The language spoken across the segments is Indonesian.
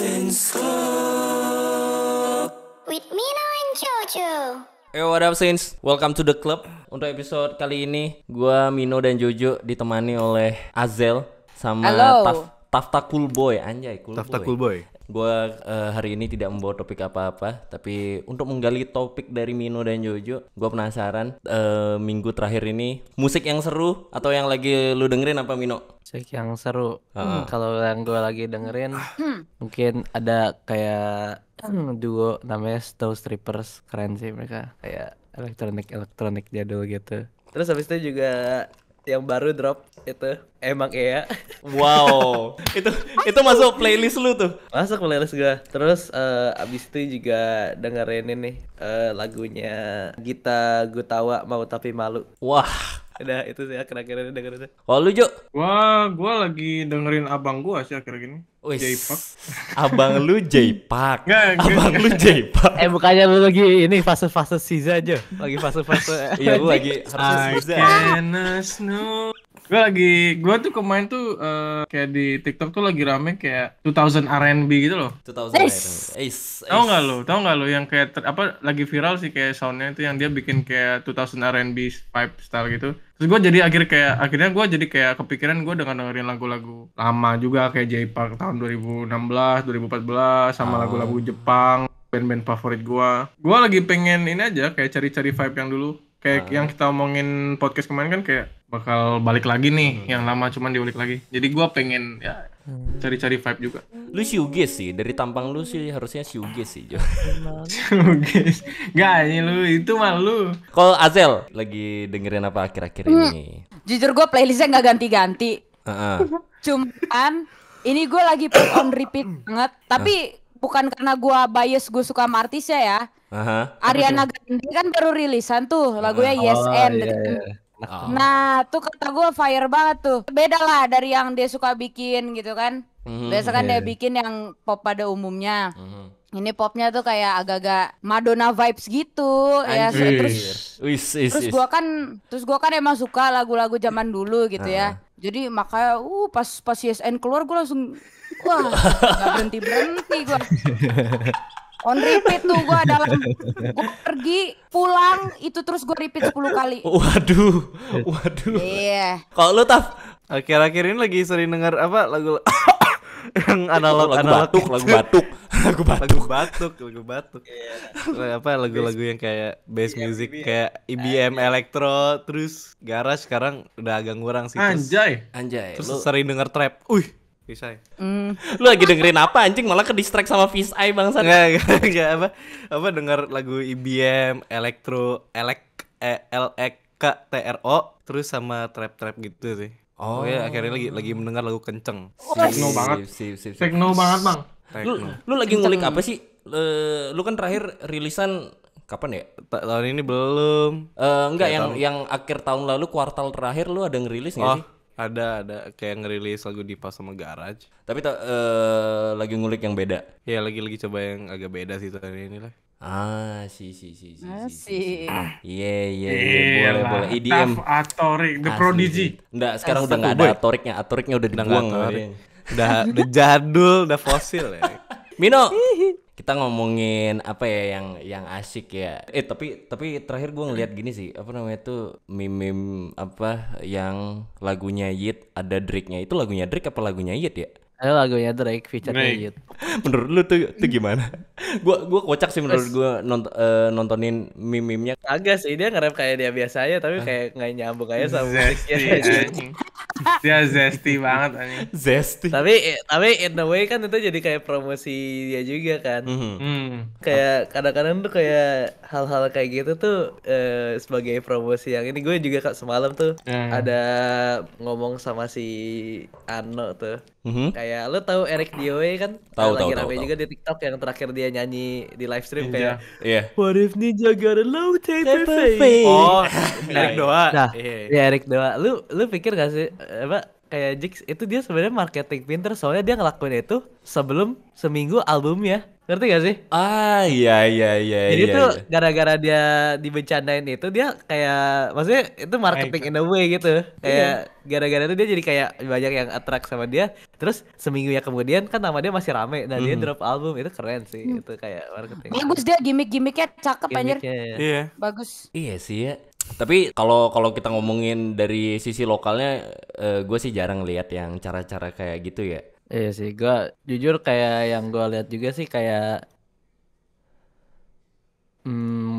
Club with Mino and Jojo. Hey, what up Saints? Welcome to the club. Untuk episode kali ini, gue Mino dan Jojo ditemani oleh Azel sama Halo. Taf. Tafta Cool Boy anjay Cool Tafta Boy. Cool Boy. Gua uh, hari ini tidak membawa topik apa-apa, tapi untuk menggali topik dari Mino dan Jojo, gua penasaran uh, minggu terakhir ini musik yang seru atau yang lagi lu dengerin apa Mino? Musik yang seru. Uh. Kalau yang gua lagi dengerin ah. hmm. mungkin ada kayak hmm, duo namanya Stow Strippers, keren sih mereka. Kayak elektronik elektronik jadul gitu. Terus habis itu juga yang baru drop itu emang iya. Wow, itu itu masuk playlist lu tuh. Masuk playlist gua. Terus uh, abis itu juga dengerin ini uh, lagunya Gita Gutawa mau tapi malu. Wah, udah itu sih akhir-akhir ini dengerin Wah lu Jo wah gua lagi dengerin abang gua sih akhir gini Wih, J-Park. Abang lu J-Park. Abang lu J-Park. Eh bukannya lu lagi ini fase-fase Siza aja. Lagi fase-fase. iya, gua lagi harus Siza. Gue lagi, gue tuh kemarin tuh uh, kayak di TikTok tuh lagi rame kayak 2000 RNB gitu loh. 2000 R&B. Tahu nggak lo? Tahu nggak lo yang kayak apa lagi viral sih kayak soundnya itu yang dia bikin kayak 2000 RNB vibe style gitu terus gue jadi akhir kayak akhirnya gue jadi kayak kepikiran gue dengan dengerin lagu-lagu lama juga kayak J Park tahun 2016 2014 sama ah. lagu-lagu oh. Jepang band-band favorit gue gue lagi pengen ini aja kayak cari-cari vibe yang dulu kayak oh. yang kita omongin podcast kemarin kan kayak bakal balik lagi nih hmm. yang lama cuman diulik lagi jadi gue pengen ya Hmm. Cari-cari vibe juga. Lu Shuge sih, dari tampang lu sih harusnya Shuge sih, Jo. Shuge. Gak, ini lu itu malu. Kalau Azel lagi dengerin apa akhir-akhir hmm. ini? Jujur gue playlistnya nggak ganti-ganti. Uh -uh. Cuman ini gue lagi put on repeat banget, tapi uh. bukan karena gue bias gue suka sama artisnya ya. Uh ya. -huh. Ariana Grande kan baru rilisan tuh lagunya -huh. Ah, yes oh, And. Yeah, iya, iya. yeah. Oh. Nah, tuh kata gue fire banget tuh. Beda lah dari yang dia suka bikin gitu kan. Mm, Biasa kan yeah. dia iya. bikin yang pop pada umumnya. Mm. Ini popnya tuh kayak agak-agak Madonna vibes gitu ya Anjir. ya. So, terus is, is, terus gue kan terus gua kan emang suka lagu-lagu zaman iya. dulu gitu uh. ya. Jadi makanya uh pas pas CSN keluar gue langsung wah nggak berhenti berhenti gue. On repeat tuh gue dalam gue pergi pulang itu terus gue repeat 10 kali. Waduh, waduh. Iya. Yeah. Kalau lu taf akhir-akhir ini lagi sering denger apa lagu yang analog lagu analog batuk, lagu batuk, lagu batuk, iya. lagu batuk, lagu batuk. Yeah. apa lagu-lagu yang kayak bass yeah, music kayak IBM e uh, iya. elektro terus garage sekarang udah agak ngurang sih. Anjay. Terus, Anjay. Terus lu... sering denger trap. Uih. Fish Eye. Mm. Lu lagi dengerin apa anjing malah ke distract sama Fish bang bangsat. Enggak, enggak, apa apa denger lagu IBM, e electro, elek e, l e k t r o terus sama trap trap gitu sih. Oh, oh ya akhirnya lagi lagi mendengar lagu kenceng. Oh, banget. Techno banget, Bang. Lu, lu lagi kenceng. ngulik apa sih? Uh, lu kan terakhir rilisan kapan ya? Ta tahun ini belum. Uh, enggak yang tahun. yang akhir tahun lalu kuartal terakhir lu ada ngerilis enggak oh. sih? Ada ada kayak ngerilis lagu di pas sama Garage. Tapi uh, lagi ngulik yang beda. Ya, lagi-lagi coba yang agak beda sih tahun ini lah. Ah, si si si si. si ah, iya, iya, iya, iya, boleh boleh. EDM Atorik The Prodigy. Enggak, sekarang udah nggak ada Atoriknya. Atoriknya udah dibuang. Udah udah jadul, udah fosil ya. Mino, kita ngomongin apa ya yang yang asik ya. Eh tapi tapi terakhir gue ngeliat gini sih apa namanya itu mimim apa yang lagunya Yit ada Drake-nya itu lagunya Drake apa lagunya Yit ya? Ada lagunya Drake featurenya yid Yit. menurut lu tuh tuh gimana? gue gua kocak sih menurut gue nont, uh, nontonin mimimnya. Agak sih dia ngerap kayak dia biasanya tapi kayak nggak nyambung aja sama musiknya. Iya, iya. dia zesty banget anjing. Zesty. Tapi eh, tapi in the way kan itu jadi kayak promosi dia juga kan. Mm -hmm. Kayak kadang-kadang tuh kayak hal-hal kayak gitu tuh eh, sebagai promosi yang ini gue juga kak semalam tuh mm. ada ngomong sama si Ano tuh. Mm -hmm. Kayak lu tahu Eric Dioe kan? Tahu tahu, rame tahu, juga di TikTok yang terakhir dia nyanyi di live stream iya. kayak yeah. What if Ninja got a low taper, face? Oh, Eric nah, Doa. Iya. Nah, ya Eric Doa. Lu lu pikir gak sih apa kayak Jix itu dia sebenarnya marketing pinter soalnya dia ngelakuin itu sebelum seminggu albumnya ngerti gak sih? Ah iya iya iya. Jadi iya, tuh iya. gara-gara dia dibencanain itu dia kayak maksudnya itu marketing in a way gitu. Kayak iya. gara-gara itu dia jadi kayak banyak yang attract sama dia. Terus seminggu ya kemudian kan nama dia masih rame dan nah mm. dia hmm. drop album itu keren sih. Mm. Itu kayak marketing. Bagus dia gimmick-gimmicknya cakep anjir. Iya. Bagus. Iya sih ya. Tapi kalau kalau kita ngomongin dari sisi lokalnya, uh, eh, gue sih jarang lihat yang cara-cara kayak gitu ya. Iya sih, gue jujur kayak yang gue lihat juga sih kayak hmm,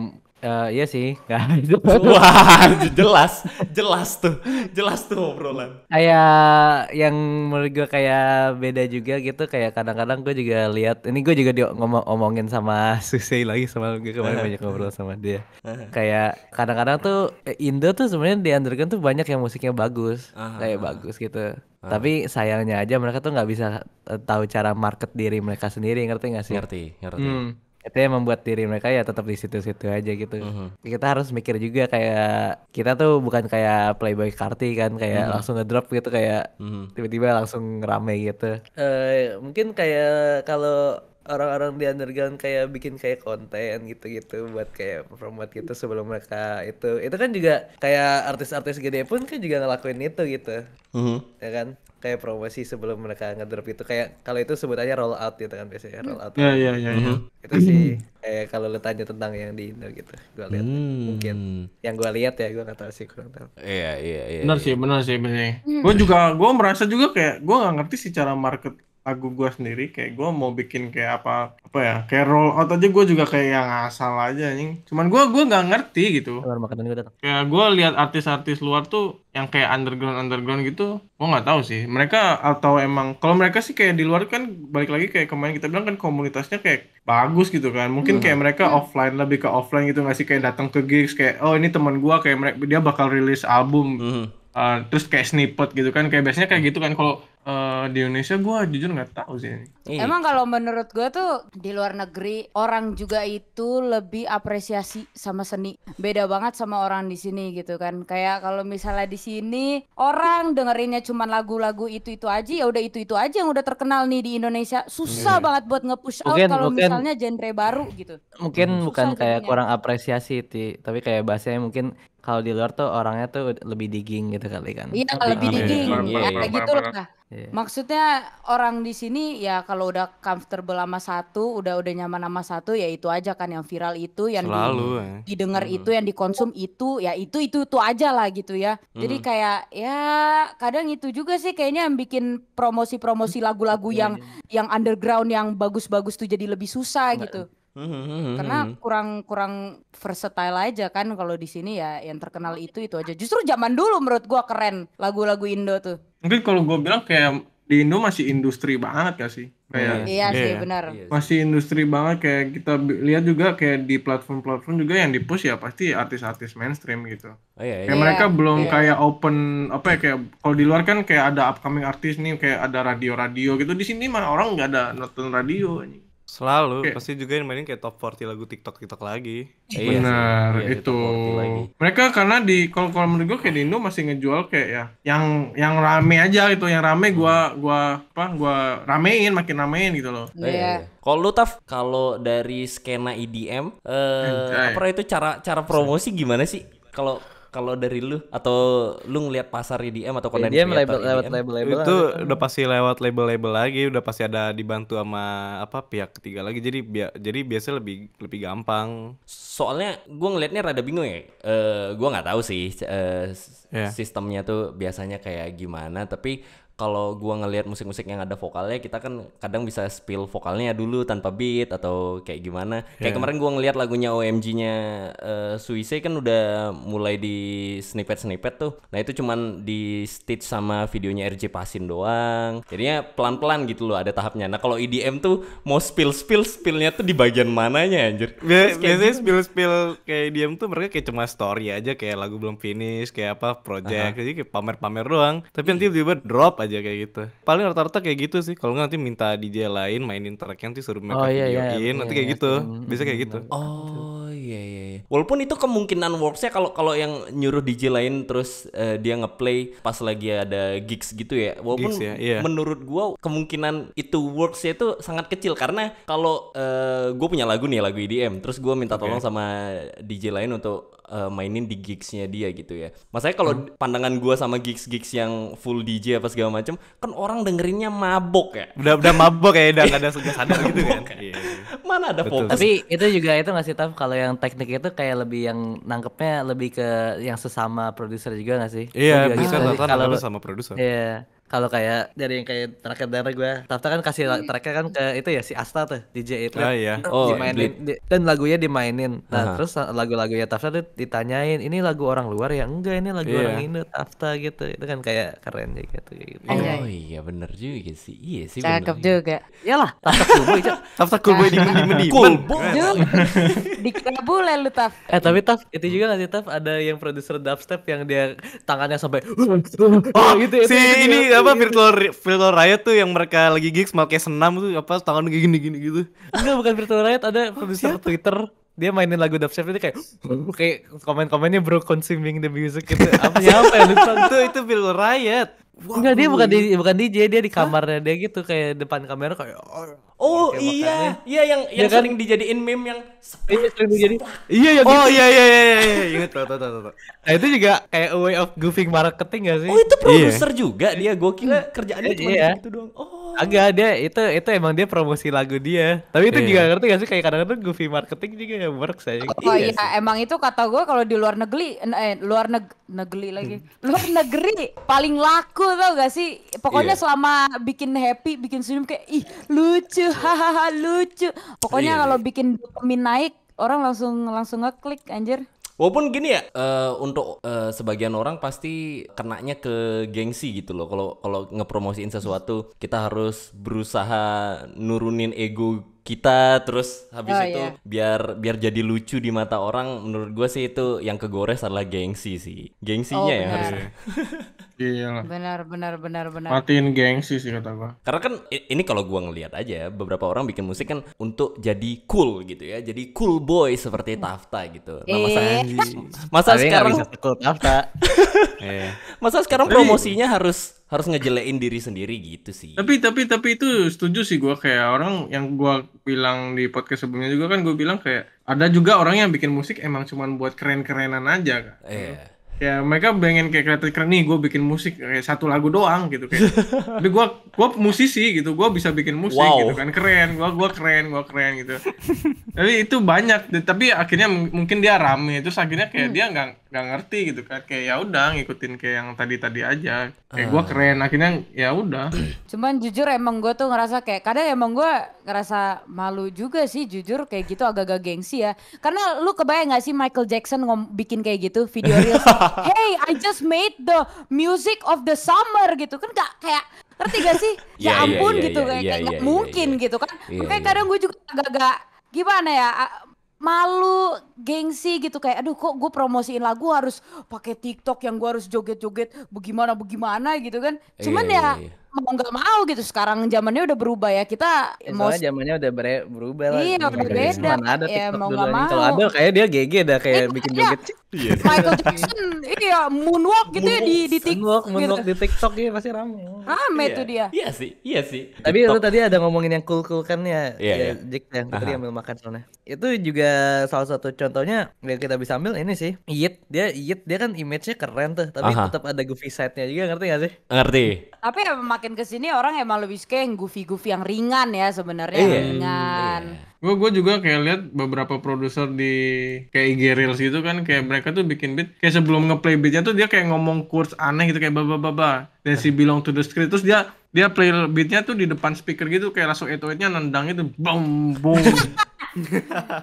Uh, iya sih, nggak Wah, jelas, jelas tuh, jelas tuh obrolan. Kayak yang menurut gue kayak beda juga gitu, kayak kadang-kadang gue juga lihat, ini gue juga di ngomong ngomongin sama Susi lagi sama gue kemarin eh. banyak ngobrol sama dia. Eh. kayak kadang-kadang tuh Indo tuh sebenarnya di underground tuh banyak yang musiknya bagus, ah, ah, kayak ah. bagus gitu. Tapi sayangnya aja mereka tuh nggak bisa tahu cara market diri mereka sendiri, ngerti nggak sih? Ngerti, ngerti. Hmm itu yang membuat diri mereka ya tetap di situ-situ aja gitu. Uh-huh. Kita harus mikir juga kayak kita tuh bukan kayak playboy karti kan kayak uh-huh. langsung ngedrop gitu kayak uh-huh. tiba-tiba langsung rame gitu. Uh, mungkin kayak kalau orang-orang di underground kayak bikin kayak konten gitu-gitu buat kayak promote gitu sebelum mereka itu itu kan juga kayak artis-artis gede pun kan juga ngelakuin itu gitu mm-hmm. ya kan kayak promosi sebelum mereka ngedrop itu kayak kalau itu sebutannya roll out gitu kan biasanya roll out ya ya ya, ya. Mm-hmm. itu sih kayak kalau lu tanya tentang yang di Indo gitu gue lihat hmm. mungkin yang gue lihat ya gue nggak tahu sih kurang tahu iya iya iya benar sih iya. benar sih benar hmm. gue juga gue merasa juga kayak gue nggak ngerti sih cara market lagu gue sendiri kayak gue mau bikin kayak apa apa ya kayak roll out aja gue juga kayak yang asal aja nih cuman gue gue nggak ngerti gitu Bentar, ya gue lihat artis-artis luar tuh yang kayak underground underground gitu gue nggak tahu sih mereka atau emang kalau mereka sih kayak di luar kan balik lagi kayak kemarin kita bilang kan komunitasnya kayak bagus gitu kan mungkin kayak mereka hmm. offline lebih ke offline gitu nggak sih kayak datang ke gigs kayak oh ini teman gue kayak mereka dia bakal rilis album hmm. uh, terus kayak snippet gitu kan kayak biasanya kayak gitu kan kalau Uh, di Indonesia gue jujur nggak tahu sih. Ini. Iya. Emang kalau menurut gue tuh di luar negeri orang juga itu lebih apresiasi sama seni. Beda banget sama orang di sini gitu kan. Kayak kalau misalnya di sini orang dengerinnya cuma lagu-lagu itu-itu aja ya udah itu-itu aja yang udah terkenal nih di Indonesia. Susah hmm. banget buat ngepush out kalau misalnya genre baru gitu. Mungkin Susah bukan kayak jadinya. kurang apresiasi ti, tapi kayak bahasanya mungkin kalau di luar tuh orangnya tuh lebih digging gitu kali kan. Iya, lebih digging. Iya, kayak gitu loh. Yeah. Maksudnya orang di sini ya kalau udah comfortable sama satu, udah udah nyaman sama satu ya itu aja kan yang viral itu, yang Selalu, di, ya. eh. didengar Selalu. Hmm. itu, yang dikonsum itu, ya itu itu itu aja lah gitu ya. Mm. Jadi hmm. kayak ya kadang itu juga sih kayaknya yang bikin promosi-promosi lagu-lagu yeah, yang yeah. yang underground yang bagus-bagus tuh jadi lebih susah Nggak. gitu. Mm-hmm. Karena mhm. kurang kurang versatile aja kan kalau di sini ya yang terkenal itu itu aja. Justru zaman dulu menurut gua keren lagu-lagu Indo tuh. Mungkin kalau gua bilang kayak di Indo masih industri banget gak sih? Kayak iya, iya sih iya. benar. Iya masih industri banget kayak kita lihat juga kayak di platform-platform juga yang di-push ya pasti artis-artis mainstream gitu. Oh, iya, iya. Kayak yeah. mereka iya. belum yeah. kayak open apa ya kayak kalau di luar kan kayak ada upcoming artis nih kayak ada radio-radio gitu. Di sini mah orang nggak ada nonton radio mm-hmm. Selalu, okay. pasti juga yang mainin kayak top 40 lagu TikTok TikTok lagi. Eh, benar, iya, itu. Lagi. Mereka karena di kalau kalau menurut gue kayak Dino masih ngejual kayak ya yang yang rame aja gitu, yang rame hmm. gua gua apa gua ramein makin ramein gitu loh. Iya. Yeah. Kalau lu taf kalau dari skena EDM eh okay. apa itu cara cara promosi gimana sih? Kalau kalau dari lu atau lu ngeliat pasar EDM atau konten EDM creator, lewat label-label kan? itu lah. Kan? udah pasti lewat label-label lagi udah pasti ada dibantu sama apa pihak ketiga lagi jadi bi jadi biasa lebih lebih gampang soalnya gue ngelihatnya rada bingung ya uh, eh, gue nggak tahu sih uh, eh, yeah. sistemnya tuh biasanya kayak gimana tapi kalau gua ngelihat musik-musik yang ada vokalnya kita kan kadang bisa spill vokalnya dulu tanpa beat atau kayak gimana. Kayak iya. kemarin gua ngelihat lagunya OMG-nya uh, eh, Suise kan udah mulai di snippet-snippet tuh. Nah, itu cuman di stitch sama videonya RJ Pasin doang. Jadinya pelan-pelan gitu loh ada tahapnya. Nah, kalau IDM e tuh mau spill-spill spillnya tuh di bagian mananya anjir? Biasanya gitu. spill-spill kayak IDM e tuh mereka kayak cuma story aja kayak lagu belum finish, kayak apa project, uh -huh. jadi kayak pamer-pamer doang. Tapi nanti tiba-tiba drop aja aja kayak gitu. Paling rata-rata kayak gitu sih. Kalau nggak nanti minta DJ lain mainin tracknya nanti suruh mereka oh, iya, iya, nanti iya, kayak iya. gitu. Iya. Bisa kayak gitu. Oh iya, iya iya. Walaupun itu kemungkinan worksnya kalau kalau yang nyuruh DJ lain terus uh, dia ngeplay pas lagi ada gigs gitu ya. Walaupun gigs ya, iya. menurut gua kemungkinan itu worksnya itu sangat kecil karena kalau uh, eh, gue punya lagu nih lagu EDM, terus gua minta okay. tolong sama DJ lain untuk uh, mainin di gigsnya dia gitu ya. Masanya kalau hmm. pandangan gue sama gigs-gigs yang full DJ apa segala macam, kan orang dengerinnya mabok ya. Udah udah mabok ya, udah gak ada sudah sadar gitu kan. Ya. Iya, iya. Mana ada Betul. fokus. Tapi itu juga itu ngasih tahu kalau yang teknik itu kayak lebih yang nangkepnya lebih ke yang sesama produser juga gak sih? Iya, bisa gitu. kalau sama produser. Iya kalau kayak dari yang kayak terakhir dari gue Tafta kan kasih hmm. terakhir kan ke itu ya si Asta tuh DJ itu ah, iya. oh, iya. oh, dimainin di, dan lagunya dimainin nah uh-huh. terus lagu-lagunya Tafta tuh ditanyain ini lagu orang luar ya enggak ini lagu yeah. orang Indo Tafta gitu itu kan kayak keren ya gitu, gitu. Oh, oh iya bener juga sih iya sih cakep bener. juga iyalah Tafta Kuboy Tafta Kuboy di meni Kuboy dikabulin lu Taf eh tapi Taf itu juga gak sih Taf ada yang produser dubstep yang dia tangannya sampai oh, oh gitu si ini apa iya, iya, virtual iya. virtual riot tuh yang mereka lagi gigs mau kayak senam tuh apa tangan gini gini gitu enggak bukan virtual riot ada produser twitter dia mainin lagu dubstep itu kayak kayak komen-komennya bro consuming the music gitu apa ya apa lupa itu itu virtual Riot Enggak dia bukan di, bukan DJ dia di kamarnya dia gitu kayak depan kamera kayak oh, Oh ya, iya, makanya. iya yang ya yang ya, kan? sering dijadiin meme yang iya sering dijadi. Iya yang Oh gitu. iya, iya, iya iya iya iya ingat tuh tuh tuh. Nah itu juga kayak way of goofing marketing gak sih? Oh itu iya. produser iya. juga dia. Gue kira kerjaannya eh, cuma iya. gitu doang. Oh Agak ada itu itu emang dia promosi lagu dia. Tapi itu yeah. juga iya. ngerti gak sih kayak kadang-kadang goofy marketing juga yang works aja. Ya. Oh iya, iya emang itu kata gue kalau di luar negeri eh luar neg negeri lagi. luar negeri paling laku tau gak sih? Pokoknya yeah. selama bikin happy, bikin senyum kayak ih lucu, hahaha lucu. Pokoknya yeah. kalau iya. bikin dopamin naik orang langsung langsung ngeklik anjir. Walaupun gini ya, uh, untuk uh, sebagian orang pasti kenaknya ke gengsi gitu loh. Kalau kalau ngepromosiin sesuatu, kita harus berusaha nurunin ego kita terus habis oh, itu yeah. biar biar jadi lucu di mata orang menurut gue sih itu yang kegores adalah gengsi sih gengsinya oh, ya harusnya iya benar benar benar benar matiin gengsi sih kata gue karena kan ini kalau gue ngelihat aja beberapa orang bikin musik kan untuk jadi cool gitu ya jadi cool boy seperti Tafta gitu nah, masa eh. masa sekarang bisa cool Tafta masa sekarang promosinya harus harus ngejelein diri sendiri gitu sih. Tapi tapi tapi itu setuju sih gua kayak orang yang gua bilang di podcast sebelumnya juga kan gue bilang kayak ada juga orang yang bikin musik emang cuman buat keren-kerenan aja kan. Iya. Yeah. Ya mereka pengen kayak kreatif keren nih gue bikin musik kayak satu lagu doang gitu kayak. tapi gue gua musisi gitu gue bisa bikin musik wow. gitu kan keren gue gua keren gue keren gitu. tapi itu banyak tapi akhirnya mungkin dia rame terus akhirnya kayak hmm. dia enggak nggak ngerti gitu kan kayak ya udah ngikutin kayak yang tadi tadi aja kayak uh. Ah. gue keren akhirnya ya udah cuman jujur emang gue tuh ngerasa kayak kadang emang gue ngerasa malu juga sih jujur kayak gitu agak-agak gengsi ya karena lu kebayang gak sih Michael Jackson ngom bikin kayak gitu video real hey I just made the music of the summer gitu kan gak kayak ngerti gak sih ya, ya, ya ampun ya, gitu kayak, kayak gak mungkin gitu kan iya, kayak iya. kadang gue juga agak-agak gimana ya malu, gengsi gitu kayak aduh kok gue promosiin lagu harus pakai TikTok yang gue harus joget-joget bagaimana bagaimana gitu kan. Iya, Cuman iya, ya iya, iya mau nggak mau gitu sekarang zamannya udah berubah ya kita ya, mau zamannya udah berubah lah iya udah beda ada ya, mau nggak mau kalau ada kayak dia GG dah kayak eh, bikin iya. joget iya. Michael Jackson iya moonwalk gitu moonwalk, ya di di TikTok moonwalk, moonwalk gitu. di TikTok ya pasti ramai. ah iya. tuh dia iya sih iya sih tapi TikTok. lu tadi ada ngomongin yang cool cool kan ya yeah, ya, Jack yang tadi ambil makan soalnya itu juga salah satu contohnya yang kita bisa ambil ini sih Yit dia Yit dia kan image-nya keren tuh tapi tetap ada goofy side-nya juga ngerti gak sih ngerti tapi ya, makin kesini orang emang lebih suka yang goofy-goofy yang ringan ya sebenarnya yeah. ringan. Gue iya. gue juga kayak lihat beberapa produser di kayak IG Reels gitu kan kayak mereka tuh bikin beat kayak sebelum ngeplay beatnya tuh dia kayak ngomong chords aneh gitu kayak baba baba dan si belong to the script terus dia dia play beatnya tuh di depan speaker gitu kayak langsung itu-itu nya nendang itu bom bom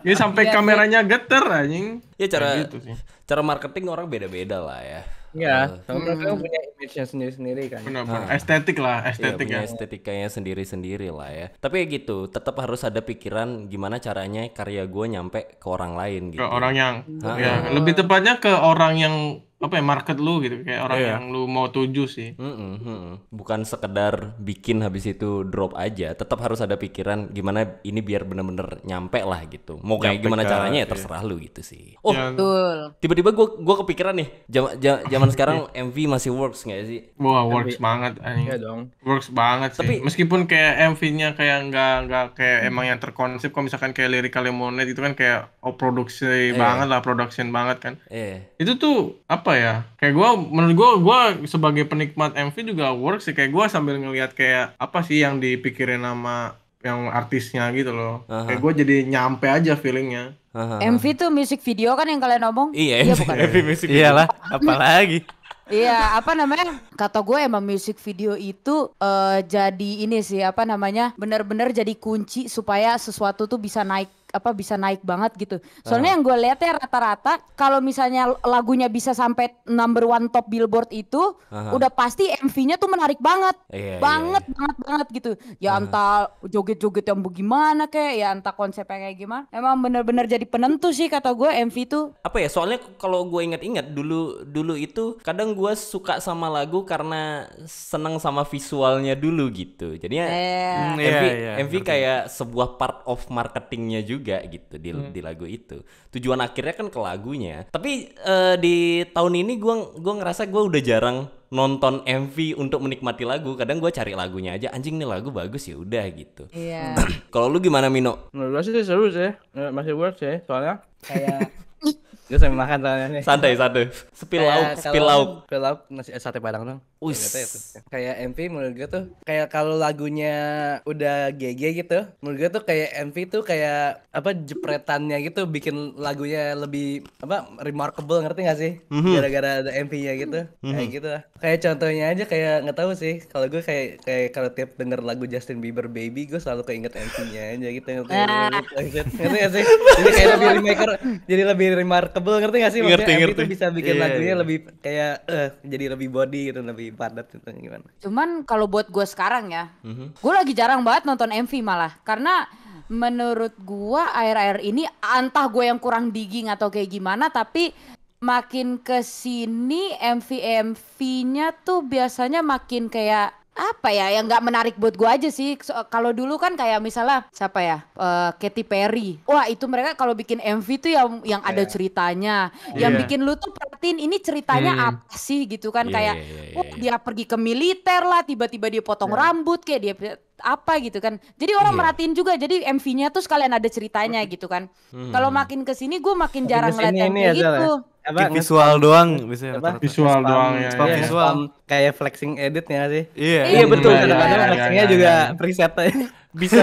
Ini sampai iya kameranya geter anjing ya cara gitu sih. cara marketing orang beda beda lah ya Iya, sama hmm. punya image-nya sendiri-sendiri kan. Benar-benar. estetik lah, iya, estetik ya. ya. estetikanya sendiri-sendiri lah ya. Tapi ya gitu, tetap harus ada pikiran gimana caranya karya gue nyampe ke orang lain gitu. Ke orang yang, ha, ya. Lebih tepatnya ke orang yang apa ya market lu gitu kayak orang yeah. yang lu mau tuju sih mm -mm, bukan sekedar bikin habis itu drop aja tetap harus ada pikiran gimana ini biar bener-bener nyampe lah gitu mau kayak nyampe gimana caranya ya terserah iya. lu gitu sih oh ya. betul tiba-tiba gua gua kepikiran nih zaman zaman sekarang MV masih works nggak sih wah works MV. banget anjing iya dong works banget sih tapi meskipun kayak MV-nya kayak nggak nggak kayak emang yang terkonsep kalau misalkan kayak lirik lemonade itu kan kayak oh produksi eh. banget lah production banget kan eh. itu tuh apa apa ya kayak gue menurut gue gue sebagai penikmat MV juga work sih kayak gue sambil ngelihat kayak apa sih yang dipikirin nama yang artisnya gitu loh uh -huh. kayak gue jadi nyampe aja feelingnya uh -huh. MV tuh music video kan yang kalian ngomong iya iya bukan MV music iyalah apalagi Iya, apa namanya? Kata gue emang music video itu uh, jadi ini sih apa namanya? Bener-bener jadi kunci supaya sesuatu tuh bisa naik apa bisa naik banget gitu. Soalnya uh. yang gue lihat ya rata-rata kalau misalnya lagunya bisa sampai number one top billboard itu uh-huh. udah pasti MV-nya tuh menarik banget. Yeah, iya, banget yeah, banget banget gitu. Ya uh-huh. entah joget-joget yang bagaimana kayak ya entah konsepnya kayak gimana. Emang bener-bener jadi penentu sih kata gue MV tuh Apa ya? Soalnya kalau gue ingat-ingat dulu dulu itu kadang gue suka sama lagu karena seneng sama visualnya dulu gitu. Jadinya yeah. MV yeah, yeah, MV yeah. kayak sebuah part of marketingnya juga juga gitu di hmm. di lagu itu. Tujuan akhirnya kan ke lagunya. Tapi uh, di tahun ini gue gua ngerasa gue udah jarang nonton MV untuk menikmati lagu kadang gue cari lagunya aja anjing nih lagu bagus ya udah gitu iya yeah. kalau lu gimana Mino? menurut gue sih seru sih ya, masih worth sih soalnya kayak gue sambil makan soalnya nih santai santai spilau spilau spilau nasi sate padang dong Uis. Ya, kayak MV menurut gue tuh kayak kalau lagunya udah GG gitu, menurut gue tuh kayak MV tuh kayak apa jepretannya gitu bikin lagunya lebih apa remarkable ngerti gak sih? Mhm. Gara-gara ada MV-nya gitu. Kayak mhm. gitu lah. Kayak contohnya aja kayak nggak tahu sih. Kalau gue kayak kayak kalau tiap denger lagu Justin Bieber Baby gue selalu keinget MV-nya aja gitu ngerti, ah. ngerti, gak sih? Jadi kayak lebih remaker jadi lebih remarkable ngerti gak sih? Maksudnya gitu MV bisa bikin iya, lagunya iya. lebih kayak eh jadi lebih body gitu lebih padat itu gimana? Cuman kalau buat gue sekarang ya, mm-hmm. gue lagi jarang banget nonton MV malah karena menurut gue air-air ini antah gue yang kurang digging atau kayak gimana tapi makin ke sini MV MV-nya tuh biasanya makin kayak apa ya yang nggak menarik buat gue aja sih so, kalau dulu kan kayak misalnya siapa ya uh, Katy Perry wah itu mereka kalau bikin MV tuh yang yang ada iya. ceritanya yeah. yang iya. bikin lu tuh ngikutin ini ceritanya hmm. apa sih gitu kan yeah, kayak yeah, yeah, yeah, oh iya. dia pergi ke militer lah tiba-tiba dia potong yeah. rambut kayak dia apa gitu kan. Jadi orang yeah. merhatiin juga. Jadi MV-nya tuh sekalian ada ceritanya hmm. gitu kan. Hmm. Kalau makin ke sini gue makin jarang ngeliat ini kayak gitu. Apa, visual doang biasanya apa? Visual doang ya. Spam ya. visual kayak flexing editnya sih. Iya. yeah, betul. Iya, iya, Kadang-kadang flexingnya juga presetnya Bisa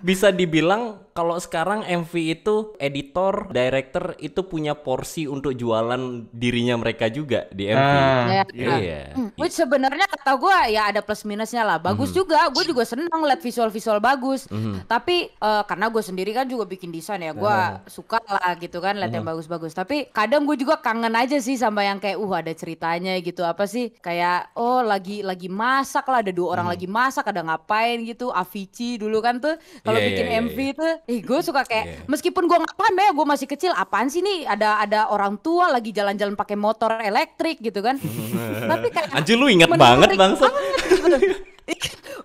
bisa dibilang kalau sekarang MV itu editor, director itu punya porsi untuk jualan dirinya mereka juga di MV. Ah, ya. iya. Hmm. Yeah. Yeah. Hmm, which sebenarnya kata gue ya ada plus minusnya lah. Bagus hmm. juga, gue juga senang liat visual-visual bagus. Hmm. Tapi uh, karena gue sendiri kan juga bikin desain ya, gue nah. suka lah gitu kan liat yang bagus-bagus. Tapi kadang gue juga kangen aja sih sama yang kayak uh ada ceritanya gitu apa sih kayak oh lagi lagi masak lah ada dua orang lagi masak ada ngapain gitu Avicii dulu kan tuh kalau yeah, bikin yeah, iya, MV yeah. tuh Ih, gue suka kayak yeah. meskipun gue ngapain ya gue masih kecil apaan sih nih ada ada orang tua lagi jalan-jalan pakai motor elektrik gitu kan. Tapi kayak Anjir lu ingat banget bangsa. Gitu.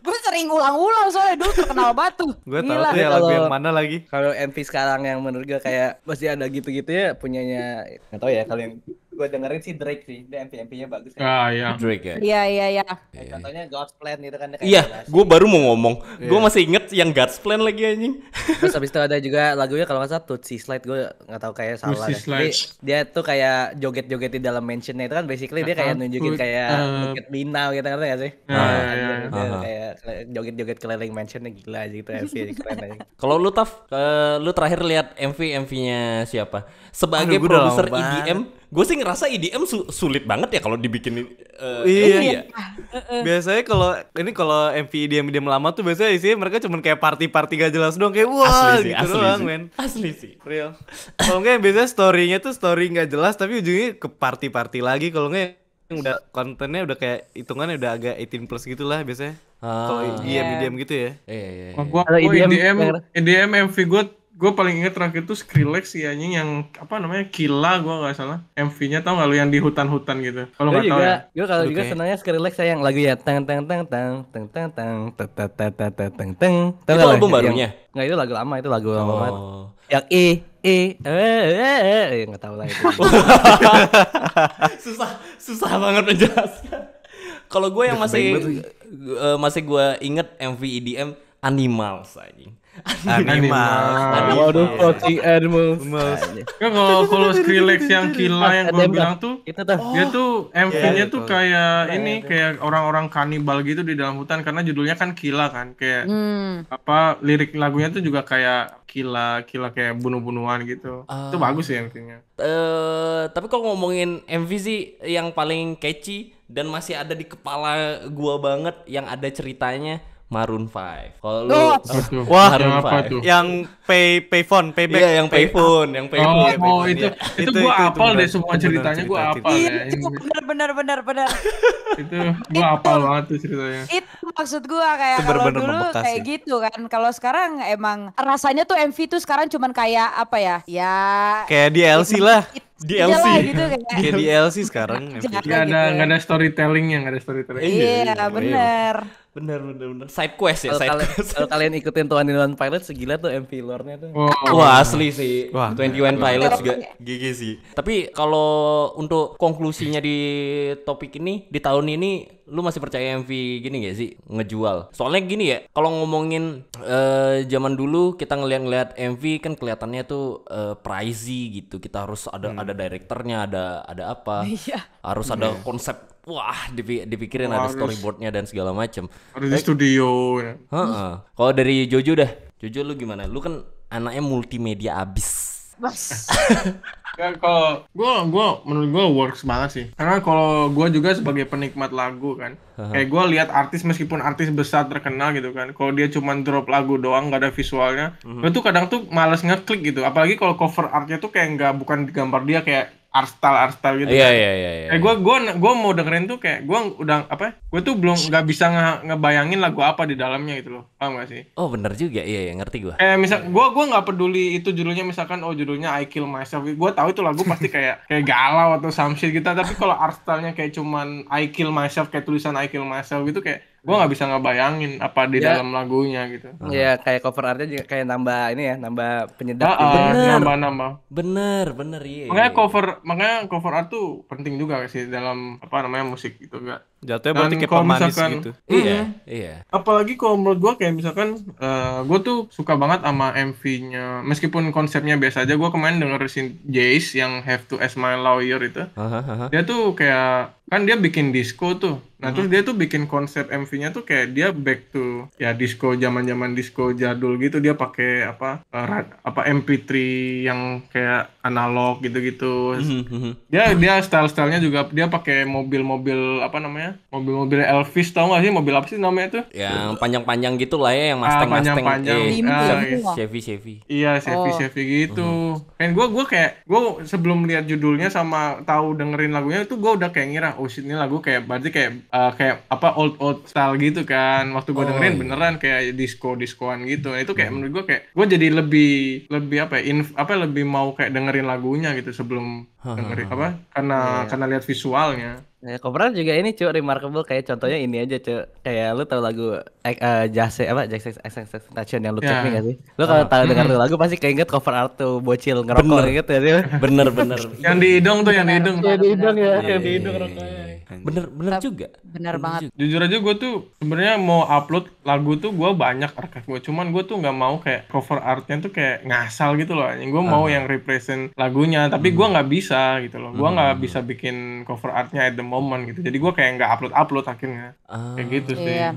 gue sering ulang-ulang soalnya dulu terkenal batu. Gue tahu tuh ya gitu lagu yang mana lagi. Kalau MV sekarang yang menurut gue kayak pasti ada gitu-gitu ya punyanya. nggak tau ya kalian gue dengerin si Drake sih, dia MV-MV-nya bagus. Ya. Ah iya. Drake ya. Iya iya iya. Ya, contohnya God's Plan itu kan. Iya, gue baru mau ngomong. Yeah. Gue masih inget yang God's Plan lagi anjing. Terus habis itu ada juga lagunya kalau nggak salah Tootsie Slide, gue nggak tahu kayak salah. Tootsie Slide. Jadi, dia tuh kayak joget-joget di dalam mansionnya itu kan basically dia kayak uh-huh. nunjukin kayak uh, look at me now gitu ngerti gak sih? Uh, iya, iya. Gitu, uh-huh. Kayak joget-joget keliling mansionnya gila aja gitu MV keren Kalau lu Taf, uh, lu terakhir lihat MV MV-nya siapa? Sebagai produser EDM, gue sih ngerasa IDM e su sulit banget ya kalau dibikin uh, eh, iya, ya. iya. biasanya kalau ini kalau MV IDM e IDM e lama tuh biasanya sih mereka cuman kayak party-party gak jelas dong kayak wah asli sih, gitu asli doang sih. men asli sih real kalau nggak biasanya storynya tuh story gak jelas tapi ujungnya ke party-party lagi kalau nggak yang udah kontennya udah kayak hitungannya udah agak 18 plus gitu lah biasanya. Ah. Kalau IDM yeah. IDM gitu ya. Iya iya. iya. Kalau IDM IDM MV gue gue paling inget terakhir tuh Skrillex sih ya, anjing yang apa namanya Kila gue gak salah MV-nya tau gak lu yang di hutan-hutan gitu kalau gak tau ya gue kalau juga senangnya Skrillex saya yang lagu ya teng teng teng teng teng teng teng tang tang tang teng teng tang itu album barunya nggak itu lagu lama itu lagu lama oh. banget yang i i eh eh eh nggak tahu lah itu susah susah banget menjelaskan kalau gue yang masih eh, masih gue inget MV EDM animal anjing Animals. Animals. Waduh, fucking animals. Kan kalau kalau Skrillex yang Killa ah, yang gue bilang tuh, dia oh. tuh MV-nya iya, iya, tuh kayak iya, ini kayak orang-orang kanibal gitu di dalam hutan karena judulnya kan Killa kan, kayak hmm. apa lirik lagunya tuh juga kayak Killa, Killa kayak bunuh-bunuhan gitu. Itu ah. bagus sih MV-nya. Eh, tapi kalau ngomongin MV sih yang paling catchy dan masih ada di kepala gua banget yang ada ceritanya Maroon 5. Kalau lu oh, Wah, Maroon yang 5. Tuh? Yang pay payphone, payback. Iya, yang payphone, yang payphone. Oh, payphone, oh itu, ya. itu itu gua apal deh semua ceritanya gua apal. ya. itu benar benar benar benar. itu gua apal banget tuh ceritanya. Itu maksud gua kayak kalau dulu kayak ya. gitu kan. Kalau sekarang emang rasanya tuh MV tuh sekarang cuman kayak apa ya? Ya kayak DLC lah. Iya gitu DLC LC gitu kayak. kayak DLC sekarang. Gak ada gitu. gak ada storytelling yang ada storytelling. Iya, iya, iya benar. Bener bener bener. Side quest ya. side kalian, kalau kalian ikutin Tuan One Pilots segila tuh MV lore-nya tuh. Oh. Wah asli sih. Wah Twenty One Pilots juga GG sih. Tapi kalau untuk konklusinya di topik ini di tahun ini lu masih percaya MV gini gak sih ngejual? Soalnya gini ya, kalau ngomongin uh, zaman dulu kita ngeliat-ngeliat MV kan kelihatannya tuh uh, pricey gitu. Kita harus ada hmm. ada direkturnya, ada ada apa? Iya. Harus ada konsep wah dipikirin oh, ada storyboardnya dan segala macem ada di studio ya kalau dari Jojo dah Jojo lu gimana lu kan anaknya multimedia abis Mas. Ya, kalau gue gue menurut gue works banget sih karena kalau gue juga sebagai penikmat lagu kan uh kayak gue lihat artis meskipun artis besar terkenal gitu kan kalau dia cuma drop lagu doang gak ada visualnya mhm. uh-huh. itu kadang tuh males ngeklik gitu apalagi kalau cover artnya tuh kayak nggak bukan gambar dia kayak art style art style gitu. Iya, kan. iya iya iya. Kayak eh, gue gue gue mau dengerin tuh kayak gue udah apa? Ya, gue tuh belum nggak bisa nge ngebayangin lagu apa di dalamnya gitu loh. Paham gak sih? Oh bener juga iya iya ngerti gue. Eh misal gue gue nggak peduli itu judulnya misalkan oh judulnya I Kill Myself. Gue tahu itu lagu pasti kayak kayak galau atau some shit gitu. Tapi kalau art stylenya kayak cuman I Kill Myself kayak tulisan I Kill Myself gitu kayak gue nggak bisa ngebayangin apa di ya. dalam lagunya gitu. Iya, kayak cover artnya juga kayak nambah ini ya, nambah penyedap. Ah, gitu. bener. Nambah nambah. Bener, bener iya. Makanya iya. cover, makanya cover art tuh penting juga sih dalam apa namanya musik gitu gak? Jatuhnya kan, berarti kayak pemanis misalkan, gitu. Iya, iya. Apalagi kalau menurut gue kayak misalkan uh, eh, gue tuh suka banget sama MV-nya. Meskipun konsepnya biasa aja, Gue kemarin denger si Jace yang Have to Ask My Lawyer itu. Uh -huh. Dia tuh kayak kan dia bikin disco tuh. Nah, -huh. terus dia tuh bikin konsep MV-nya tuh kayak dia back to ya disco zaman jaman disco jadul gitu. Dia pakai apa uh, apa MP3 yang kayak analog gitu-gitu. -huh. Mhm, mhm. Dia dia style-stylenya juga dia pakai mobil-mobil apa namanya Mobil-mobil Elvis tau gak sih? Mobil apa sih namanya tuh? Yang panjang-panjang gitu lah ya, yang Mustang ah, panjang -panjang. Mustang. Eh, ah, iya. Chevy Chevy. Iya, Chevy oh. Chevy gitu. Mhm. kan gue gue kayak gue sebelum lihat judulnya sama tahu dengerin lagunya itu gue udah kayak ngira, oh shit ini lagu kayak berarti kayak uh, kayak apa old old style gitu kan. Waktu gue oh, dengerin iya. beneran kayak disco discoan gitu. Nah, itu kayak mhm. menurut gue kayak gue jadi lebih lebih apa ya, inf, apa lebih mau kayak dengerin lagunya gitu sebelum dengerin apa karena yeah. Iya. karena lihat visualnya Ya, Kopral juga ini cuy remarkable kayak contohnya ini aja cuy kayak lu tahu lagu uh, Jase apa Jackson Extension yang lu yeah. Ya. gak sih? Lu kalau oh. tahu dengar hmm. lagu pasti keinget cover art tuh bocil ngerokok bener. gitu ya. Bener bener. yang di hidung tuh yang di hidung. yang di hidung ya, iya, yang di hidung iya, iya, rokoknya. Bener bener Tep, juga. Bener, bener banget. Jujur aja gue tuh sebenarnya mau upload lagu tuh gue banyak archive gue. Cuman gue tuh nggak mau kayak cover artnya tuh kayak ngasal gitu loh. yang Gue mau uh. yang represent lagunya, tapi hmm. gue nggak bisa gitu loh. Gue nggak hmm. bisa bikin cover artnya at the moment gitu. Jadi gue kayak nggak upload upload akhirnya. Uh. Kayak gitu ah. sih. Iya.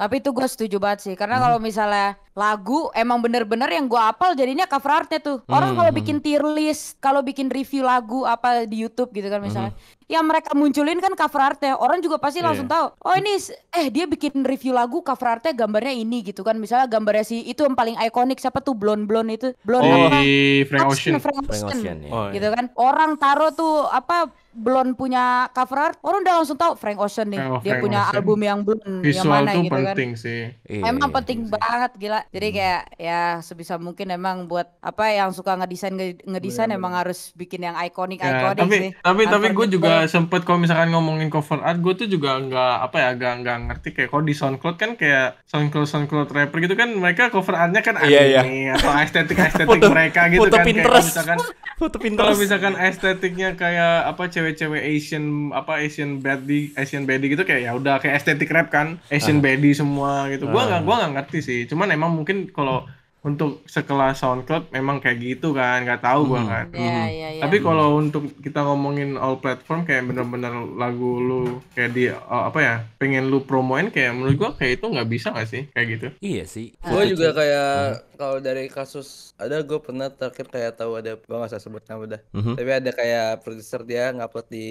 Tapi itu gue setuju banget sih, karena hmm. kalau misalnya lagu emang bener-bener yang gue apal jadinya cover artnya tuh orang hmm, kalau hmm, bikin hmm. tier list kalau bikin review lagu apa di YouTube gitu kan misalnya hmm. yang mereka munculin kan cover artnya orang juga pasti yeah. langsung iya. tahu oh ini eh dia bikin review lagu cover artnya gambarnya ini gitu kan misalnya gambarnya si itu yang paling ikonik siapa tuh Blon Blon itu Blon oh, apa di Frank Ocean, Frank Ocean, Frank Ocean yeah. gitu kan orang taruh tuh apa belum punya cover art, orang udah langsung tahu Frank Ocean nih. Oh, dia punya Ocean. album yang belum yang mana gitu kan. sih. Iya, emang iya, penting iya. banget gila. Jadi hmm. kayak ya sebisa mungkin emang buat apa yang suka ngedesain ngedesain emang harus bikin yang ikonik ya, ikonik ya, tapi, sih. Tapi tapi gue juga sempet kalau misalkan ngomongin cover art gue tuh juga nggak apa ya agak nggak ngerti kayak kalau di SoundCloud kan kayak SoundCloud SoundCloud rapper gitu kan mereka cover artnya kan iya, iya. anime yeah, yeah. atau estetik estetik mereka gitu foto kan Pinterest. kayak misalkan Kalau misalkan estetiknya kayak apa cewek-cewek Asian apa Asian baddie Asian baddie gitu kayak ya udah kayak estetik rap kan Asian uh. baddie semua gitu. Gua nggak uh. gua nggak ngerti sih. Cuman emang memang mungkin kalau untuk sekelas SoundCloud memang kayak gitu kan nggak tahu hmm. gua kan yeah, hmm. yeah, yeah. tapi kalau untuk kita ngomongin all platform kayak bener-bener lagu lu kayak di uh, apa ya pengen lu promoin kayak menurut gua kayak itu nggak bisa nggak sih kayak gitu iya sih ah. gua juga kayak hmm. kalau dari kasus ada gua pernah terakhir kayak tahu ada gua nggak usah sebut nama udah. mm-hmm. tapi ada kayak produser dia ngupload di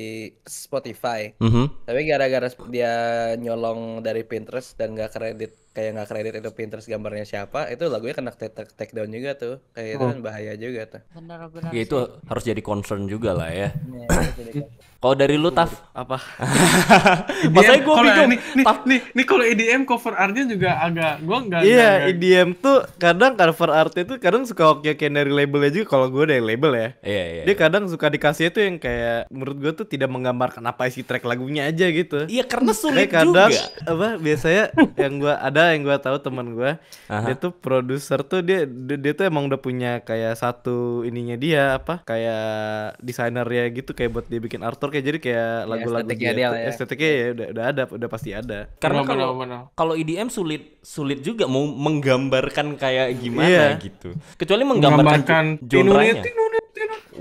Spotify mm-hmm. tapi gara-gara dia nyolong dari Pinterest dan nggak kredit kayak nggak kredit itu Pinterest gambarnya siapa itu lagunya kena take, take down juga tuh kayak oh. itu kan bahaya juga tuh benar benar ya itu sih. harus jadi concern juga lah ya, iya, kalau dari lu taf apa masanya gue bingung nih nih, nih, nih kalau EDM cover artnya juga agak gue nggak iya yeah, EDM tuh kadang cover artnya tuh kadang suka oke oke dari labelnya juga kalau gue dari label ya iya yeah, iya yeah, dia iya. kadang suka dikasih itu yang kayak menurut gue tuh tidak menggambarkan apa isi track lagunya aja gitu iya karena sulit kadang, juga apa biasanya yang gue ada yang gue tahu teman gue dia tuh produser tuh dia, dia dia tuh emang udah punya kayak satu ininya dia apa kayak desainer ya gitu kayak buat dia bikin artwork kayak jadi kayak ya, lagu-lagu ya, dia, dia ya. estetiknya ya udah, udah ada udah pasti ada karena kalau kalau EDM sulit sulit juga mau menggambarkan kayak gimana yeah. gitu kecuali menggambarkan, menggambarkan genre-nya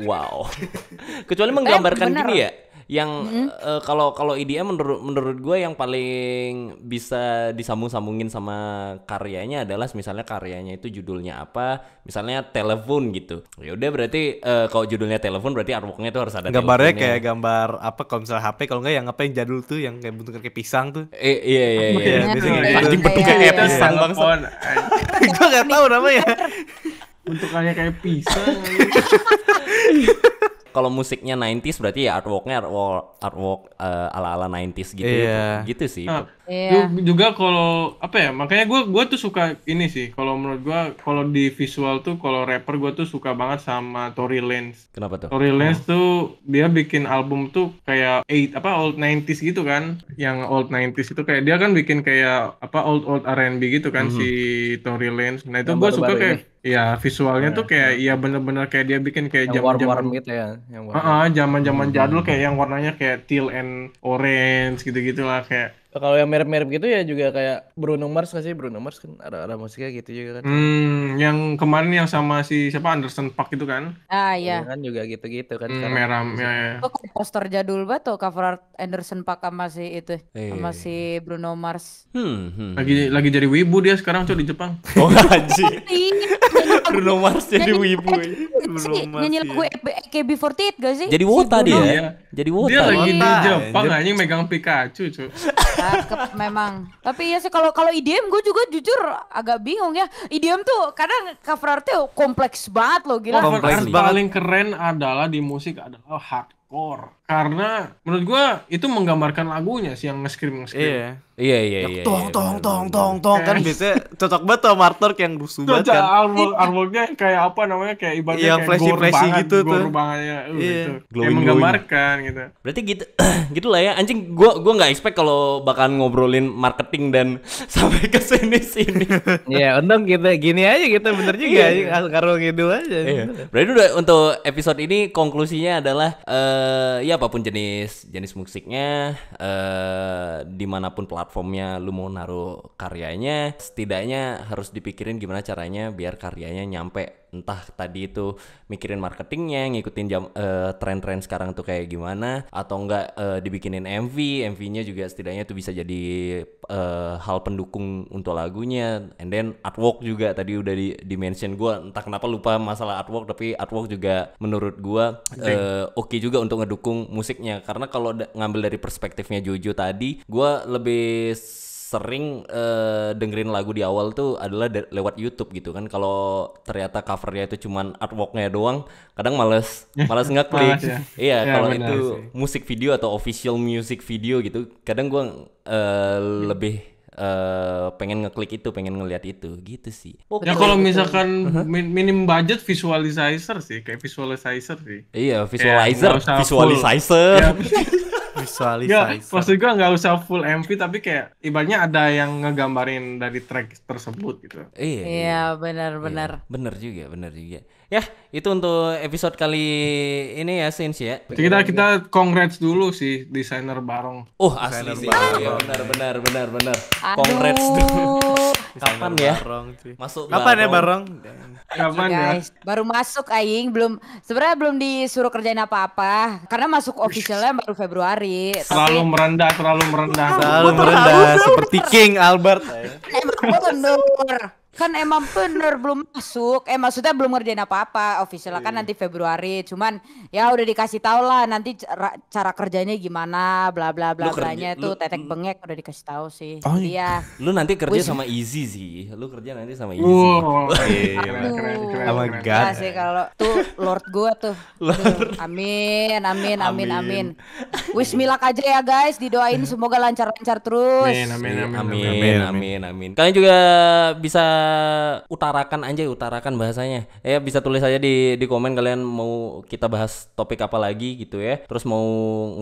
wow kecuali eh, menggambarkan eh, gini ya yang eh, kalau mm -hmm. uh, kalau IDM e menurut menurut gue yang paling bisa disambung-sambungin sama karyanya adalah misalnya karyanya itu judulnya apa misalnya telepon gitu ya udah berarti uh, kalau judulnya telepon berarti artworknya itu harus ada gambarnya kayak gambar apa kalau misalnya HP kalau nggak yang apa yang jadul tuh yang kayak bentuknya kayak pisang tuh e iya iya iya, iya. iya, iya. Gitu. anjing bentuknya kayak pisang bang gue nggak tahu namanya bentukannya kayak pisang kalau musiknya 90s berarti ya artworknya artwork artwork uh, eh, ala ala 90s gitu yeah. gitu sih nah, yeah. juga kalau apa ya makanya gue gue tuh suka ini sih kalau menurut gue kalau di visual tuh kalau rapper gue tuh suka banget sama Tory Lanez kenapa tuh Tory Lanez oh. tuh dia bikin album tuh kayak eight apa old 90s gitu kan yang old 90s itu kayak dia kan bikin kayak apa old old R&B gitu kan mm -hmm. si Tory Lanez nah itu gue suka kayak Iya, visualnya tuh iya, kayak ya bener-bener kayak dia bikin kayak jaman zaman gitu ya, yang warna Uh, uh, jaman jadul kayak yang warnanya kayak teal and orange gitu gitulah kayak kalau yang mirip-mirip gitu ya juga kayak Bruno Mars kan sih Bruno Mars kan ada ada musiknya gitu juga kan hmm yang kemarin yang sama si siapa Anderson Park itu kan ah iya. iya kan juga gitu-gitu kan hmm, merah ya, ya. Oh, poster jadul banget tuh cover art Anderson Park sama si itu eh. sama si Bruno Mars hmm, hmm. lagi hmm. lagi jadi wibu dia sekarang cuy di Jepang oh anjir iya. Bruno Mars jadi wibu eh, Bruno Mars nyanyi lagu AKB48 e e gak sih jadi wota dia jadi wota dia lagi di Jepang anjing megang Pikachu cuy ah, Cakep memang. Tapi ya sih kalau kalau IDM gue juga jujur agak bingung ya. IDM tuh kadang cover artnya kompleks banget loh gila. Kompleks Paling keren adalah di musik adalah hardcore. Karena menurut gue itu menggambarkan lagunya sih yang nge-scream nge-scream. Iya. Iya iya iya. Tong iya, tong tong tong tong kan biasanya cocok banget tuh Martor yang rusuh banget kan. Armor artworknya kayak apa namanya kayak ibaratnya iya, kayak flashy flashy gitu tuh. Rumahnya uh, iya. gitu. Yang menggambarkan gitu. Berarti gitu gitu lah ya anjing gua gua nggak expect kalau bakal ngobrolin marketing dan sampai ke sini sini. Iya, untung kita gini aja kita gitu, bener juga iya, anjing iya. karo gitu aja. Iya. Berarti udah untuk episode ini konklusinya adalah eh uh, ya apapun jenis jenis musiknya eh uh, dimanapun platformnya lu mau naruh karyanya setidaknya harus dipikirin gimana caranya biar karyanya nyampe entah tadi itu mikirin marketingnya ngikutin jam uh, tren-tren sekarang tuh kayak gimana atau enggak uh, dibikinin MV MV-nya juga setidaknya tuh bisa jadi uh, hal pendukung untuk lagunya and then artwork juga tadi udah di, di gue entah kenapa lupa masalah artwork tapi artwork juga menurut gue uh, oke okay juga untuk ngedukung musiknya karena kalau ngambil dari perspektifnya Jojo tadi gue lebih sering uh, dengerin lagu di awal tuh adalah lewat YouTube gitu kan kalau ternyata covernya itu cuman artworknya doang kadang males males nggak klik ya. iya ya, kalau itu sih. musik video atau official music video gitu kadang gua uh, lebih uh, pengen ngeklik itu pengen ngelihat itu gitu sih okay. ya kalau gitu. misalkan uh -huh. minim budget visualizer sih kayak visualizer sih iya visualizer visualizer ya. visualisasi. ya, maksud gue nggak usah full MV tapi kayak ibaratnya ada yang ngegambarin dari track tersebut gitu. Iya. Iya, benar-benar. Iya, benar iya, juga, bener juga. Ya, itu untuk episode kali ini ya Sins ya. Kita kita congrats dulu sih desainer Barong. Oh, asli sih. Ya, benar benar benar benar. Congrats dulu. Kapan ya? Barong, masuk Kapan ya, barong. ya Barong? Kapan ya? Guys, baru masuk aing, belum sebenarnya belum disuruh kerjain apa-apa karena masuk officialnya baru Februari selalu tapi... merendah, selalu merendah. selalu merendah seperti King Albert kan emang bener belum masuk eh maksudnya belum ngerjain apa-apa official kan iya. nanti Februari cuman ya udah dikasih tau lah nanti cara, cara kerjanya gimana bla bla bla blanya tuh tetek bengek udah dikasih tahu sih oh, iya lu nanti kerja sama Easy sih lu kerja nanti sama Easy wow. Iya. sama God sih kalau tuh Lord gua tuh amin amin amin amin wish milak aja ya guys didoain semoga lancar-lancar terus iya, amin amin amin, amin. amin. kalian juga bisa utarakan aja utarakan bahasanya ya bisa tulis aja di di komen kalian mau kita bahas topik apa lagi gitu ya terus mau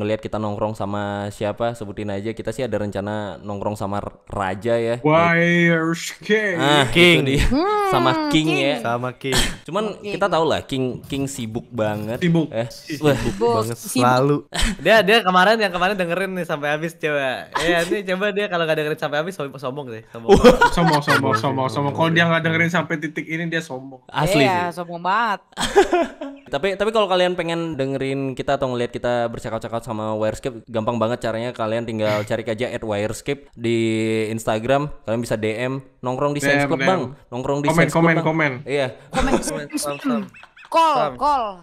ngelihat kita nongkrong sama siapa sebutin aja kita sih ada rencana nongkrong sama raja ya Wires ah, King ah, King itu dia. Hmm, sama King, King ya sama King cuman King. kita tahu lah King King sibuk banget sibuk eh, sibuk, sibuk banget sibuk. selalu dia dia kemarin yang kemarin dengerin nih sampai habis coba ya ini coba dia kalau gak dengerin sampai habis sombong sih sombong sombong sombong sombong sombong. Kalau iya. dia nggak dengerin sampai titik ini dia sombong. Asli iya, sih. sombong banget. tapi tapi kalau kalian pengen dengerin kita atau ngelihat kita bercakap-cakap sama Wirescape, gampang banget caranya. Kalian tinggal cari aja at Wirescape di Instagram. Kalian bisa DM nongkrong di Sense Club, Bang. Nongkrong di komen, Sense Club. Komen, komen, komen. Iya. Komen. Call, call.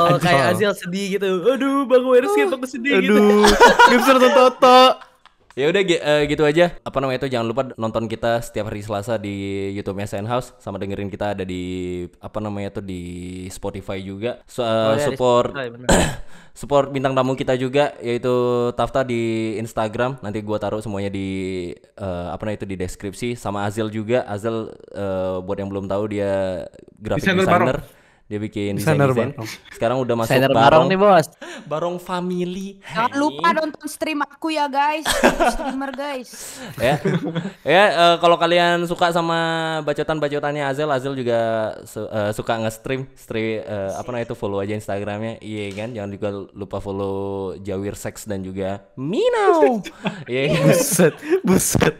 Oh, kayak Azil sedih gitu. Aduh, Bang Wirescape aku sedih gitu. Aduh, Gibson Toto ya udah uh, gitu aja apa namanya itu jangan lupa nonton kita setiap hari Selasa di youtube SN House sama dengerin kita ada di apa namanya itu di Spotify juga so, uh, oh, ya, support support bintang tamu kita juga yaitu Tafta di Instagram nanti gua taruh semuanya di uh, apa namanya itu di deskripsi sama Azil juga Azil uh, buat yang belum tahu dia graphic designer, designer dia bikin desain desain. Oh. Sekarang udah masuk barong, barong nih bos. Barong family. Jangan lupa nonton stream aku ya guys. Streamer guys. ya, ya uh, kalau kalian suka sama bacotan-bacotannya Azel, Azel juga su uh, suka nge-stream, stream uh, apa namanya itu follow aja Instagramnya. Iya kan, jangan juga lupa follow Jawir Sex dan juga Mino. Iya. yeah. Buset, buset.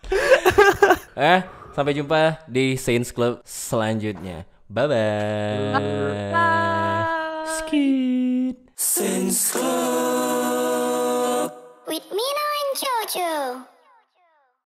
eh, sampai jumpa di Saints Club selanjutnya. Bye bye. bye, Skid. Since Club with Mina and Jojo.